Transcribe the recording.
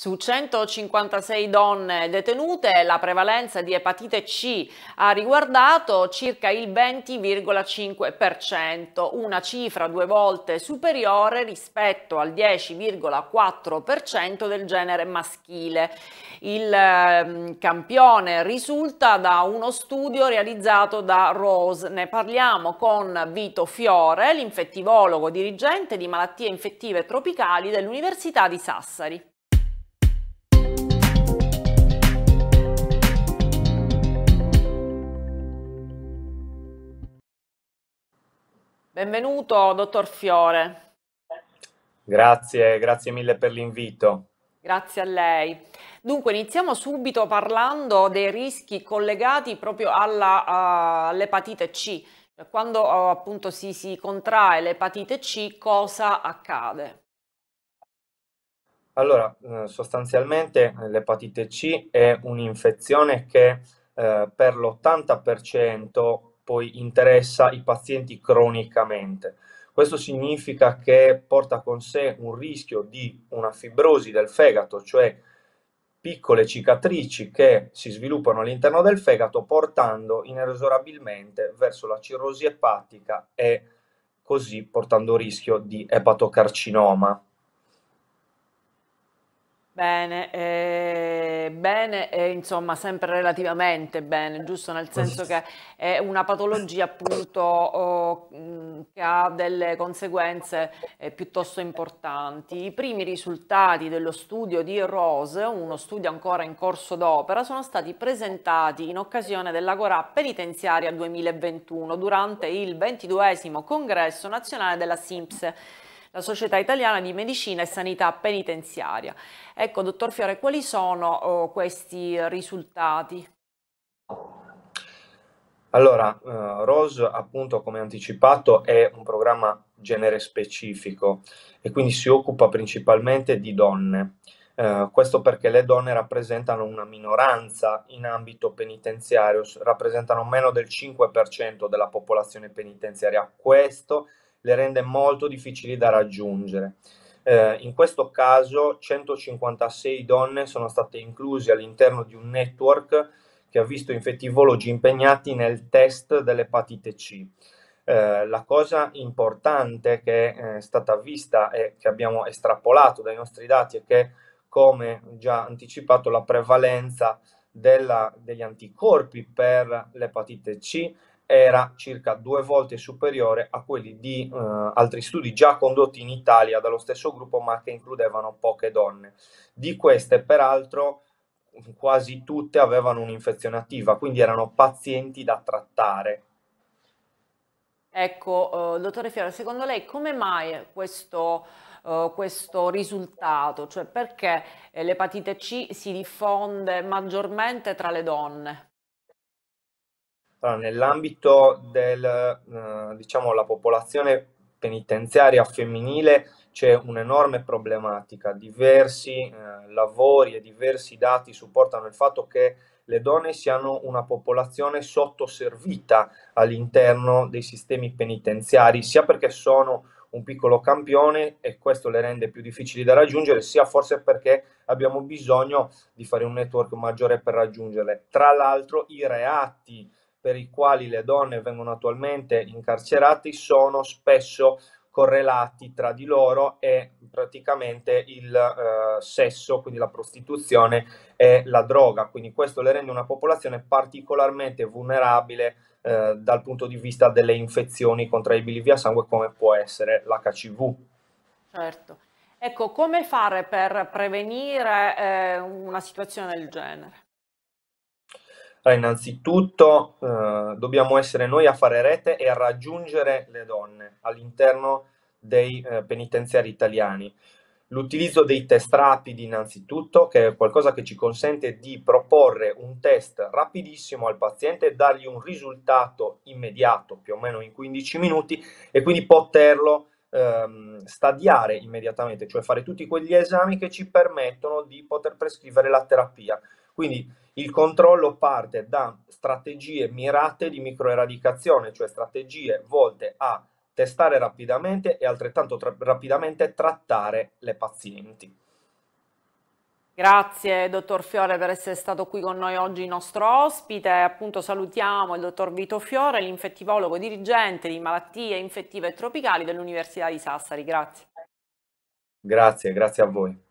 Su 156 donne detenute la prevalenza di epatite C ha riguardato circa il 20,5%, una cifra due volte superiore rispetto al 10,4% del genere maschile. Il ehm, campione risulta da uno studio realizzato da Rose. Ne parliamo con Vito Fiore, l'infettivologo dirigente di malattie infettive tropicali dell'Università di Sassari. Benvenuto, dottor Fiore. Grazie, grazie mille per l'invito. Grazie a lei. Dunque iniziamo subito parlando dei rischi collegati proprio all'epatite uh, C. Cioè, quando uh, appunto si, si contrae l'epatite C cosa accade? Allora, eh, sostanzialmente l'epatite C è un'infezione che eh, per l'80% poi interessa i pazienti cronicamente. Questo significa che porta con sé un rischio di una fibrosi del fegato, cioè piccole cicatrici che si sviluppano all'interno del fegato portando inesorabilmente verso la cirrosi epatica e così portando rischio di epatocarcinoma. Bene, eh, bene eh, insomma sempre relativamente bene, giusto? Nel senso che è una patologia appunto oh, che ha delle conseguenze eh, piuttosto importanti. I primi risultati dello studio di Rose, uno studio ancora in corso d'opera, sono stati presentati in occasione della Gorà Penitenziaria 2021 durante il 22 Congresso Nazionale della SIMPS la Società Italiana di Medicina e Sanità Penitenziaria. Ecco, dottor Fiore, quali sono oh, questi risultati? Allora, uh, eh, ROS, appunto, come anticipato, è un programma genere specifico e quindi si occupa principalmente di donne. Uh, questo perché le donne rappresentano una minoranza in ambito penitenziario, rappresentano meno del 5% della popolazione penitenziaria. Questo è le rende molto difficili da raggiungere. Eh, in questo caso 156 donne sono state incluse all'interno di un network che ha visto infettivologi impegnati nel test dell'epatite C. Eh, la cosa importante che eh, è stata vista e che abbiamo estrapolato dai nostri dati è che, come già anticipato, la prevalenza della, degli anticorpi per l'epatite C era circa due volte superiore a quelli di eh, altri studi già condotti in Italia dallo stesso gruppo ma che includevano poche donne. Di queste peraltro quasi tutte avevano un'infezione attiva, quindi erano pazienti da trattare. Ecco, eh, dottore Fiore, secondo lei come mai questo, eh, questo risultato? Cioè perché eh, l'epatite C si diffonde maggiormente tra le donne? Allora, nell'ambito della eh, diciamo, popolazione penitenziaria femminile c'è un'enorme problematica, diversi eh, lavori e diversi dati supportano il fatto che le donne siano una popolazione sottoservita all'interno dei sistemi penitenziari, sia perché sono un piccolo campione e questo le rende più difficili da raggiungere, sia forse perché abbiamo bisogno di fare un network maggiore per raggiungerle. Tra l'altro i reati per i quali le donne vengono attualmente incarcerate sono spesso correlati tra di loro e praticamente il eh, sesso, quindi la prostituzione e la droga. Quindi questo le rende una popolazione particolarmente vulnerabile eh, dal punto di vista delle infezioni contraibili via sangue come può essere l'HCV. Certo. Ecco, come fare per prevenire eh, una situazione del genere? Allora, innanzitutto eh, dobbiamo essere noi a fare rete e a raggiungere le donne all'interno dei eh, penitenziari italiani. L'utilizzo dei test rapidi innanzitutto, che è qualcosa che ci consente di proporre un test rapidissimo al paziente, dargli un risultato immediato, più o meno in 15 minuti, e quindi poterlo ehm, stadiare immediatamente, cioè fare tutti quegli esami che ci permettono di poter prescrivere la terapia. Quindi il controllo parte da strategie mirate di microeradicazione, cioè strategie volte a testare rapidamente e altrettanto tra rapidamente trattare le pazienti. Grazie dottor Fiore per essere stato qui con noi oggi il nostro ospite. Appunto salutiamo il dottor Vito Fiore, l'infettivologo dirigente di malattie infettive e tropicali dell'Università di Sassari. Grazie. Grazie, grazie a voi.